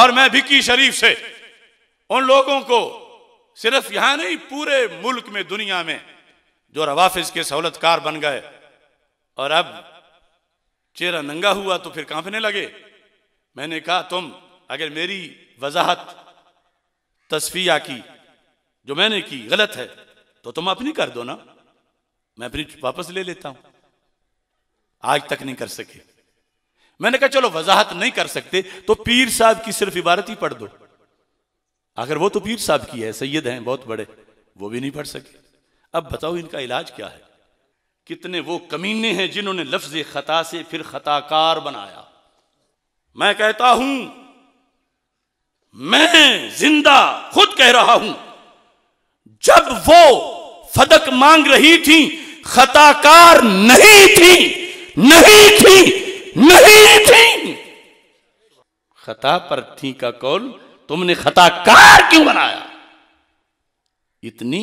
और मैं भिक्की शरीफ से उन लोगों को सिर्फ यहां नहीं पूरे मुल्क में दुनिया में जो रवाफिज के सहूलतकार बन गए और अब चेहरा नंगा हुआ तो फिर कांपने लगे मैंने कहा तुम अगर मेरी वजाहत तस्फिया की जो मैंने की गलत है तो तुम अपनी कर दो ना मैं अपनी वापस ले लेता हूं आज तक नहीं कर सके मैंने कहा चलो वजाहत नहीं कर सकते तो पीर साहब की सिर्फ इबारत ही पढ़ दो आखिर वो तो पीर साहब की है सैयद हैं बहुत बड़े वो भी नहीं पढ़ सके अब बताओ इनका इलाज क्या है कितने वो कमीने हैं जिन्होंने लफ्ज खता से फिर खताकार बनाया मैं कहता हूं मैं जिंदा खुद कह रहा हूं जब वो फदक मांग रही थी खताकार नहीं थी नहीं थी नहीं थी खता पर थी का कौल तुमने खताकार क्यों बनाया इतनी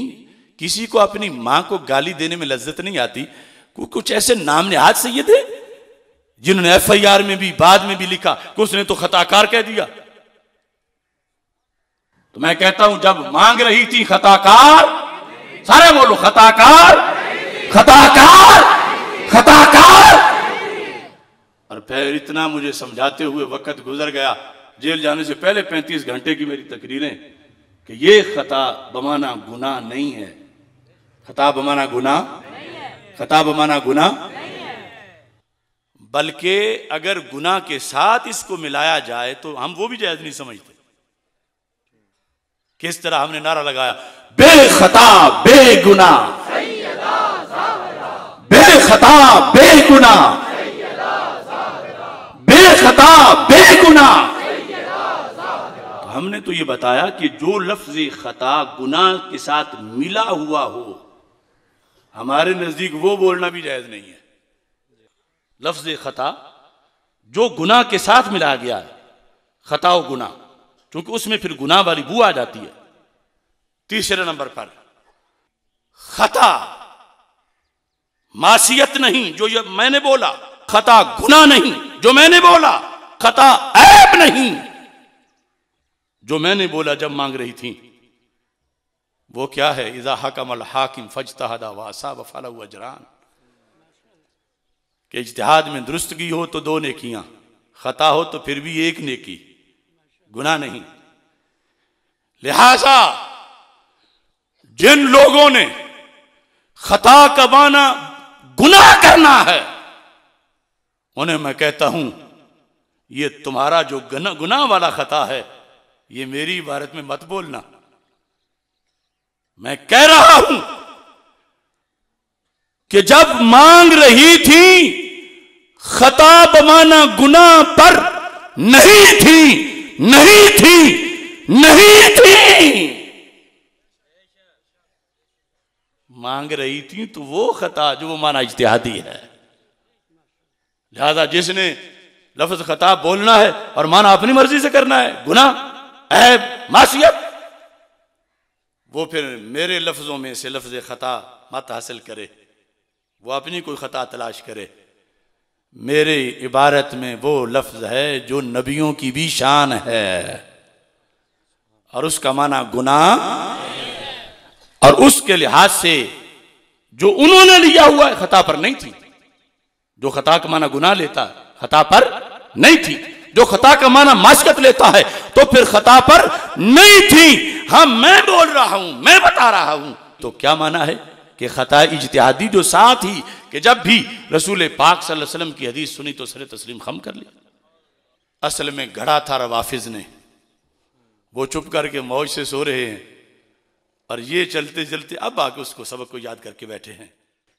किसी को अपनी मां को गाली देने में लज्जत नहीं आती कुछ ऐसे नाम ने हाथ से ये थे जिन्होंने एफआईआर में भी बाद में भी लिखा कुछ उसने तो खताकार कह दिया तो मैं कहता हूं जब मांग रही थी खताकार सारे बोलो खताकार खताकार खैर इतना मुझे समझाते हुए वक्त गुजर गया जेल जाने से पहले 35 घंटे की मेरी तकरीरें कि ये खता बमाना गुना नहीं है खता बमाना गुना खता बमाना गुना बल्कि अगर गुना के साथ इसको मिलाया जाए तो हम वो भी जायज नहीं समझते किस तरह हमने नारा लगाया बेखता बेगुना बेखता बेगुना सदा बेगुना तो हमने तो ये बताया कि जो लफ्ज खता गुना के साथ मिला हुआ हो हमारे नजदीक वो बोलना भी जायज नहीं है लफ्ज खता जो गुना के साथ मिला गया है खता गुना क्योंकि उसमें फिर गुना वाली बू आ जाती है तीसरे नंबर पर खता मासियत नहीं जो ये मैंने बोला खता गुना नहीं जो मैंने बोला खता ऐब नहीं जो मैंने बोला जब मांग रही थी वो क्या है इजा हकमल हाकिम फजतहदा वासा वफाला हुआ जरान के इजतहाद में दुरुस्तगी हो तो दो नेकियां खता हो तो फिर भी एक नेकी गुना नहीं लिहाजा जिन लोगों ने खता कबाना गुना करना है उन्हें मैं कहता हूं ये तुम्हारा जो गुना वाला खता है ये मेरी इबारत में मत बोलना मैं कह रहा हूं कि जब मांग रही थी खता बमाना गुना पर नहीं थी नहीं थी नहीं थी मांग रही थी तो वो खता जो वो माना इश्तिहादी है लिहाजा जिसने लफ्ज खता बोलना है और माना अपनी मर्जी से करना है गुना ऐब मासीत वो फिर मेरे लफ्जों में से लफ्ज खता मत हासिल करे वो अपनी कोई खता तलाश करे मेरे इबारत में वो लफ्ज है जो नबियों की भी शान है और उसका माना गुना और उसके लिहाज से जो उन्होंने लिया हुआ है खता पर नहीं थी जो खता का माना गुना लेता है खता पर नहीं थी जो खता का माना माशकत लेता है तो फिर खता पर नहीं थी हाँ मैं बोल रहा हूं मैं बता रहा हूं तो क्या माना है कि खता इजतहादी जो साथ ही कि जब भी रसूल पाक सल्लम की हदीस सुनी तो सर तस्लीम खम कर लिया असल में गड़ा था रवाफिज ने वो चुप करके मौज से सो रहे हैं और ये चलते चलते अब आके उसको सबक को याद करके बैठे हैं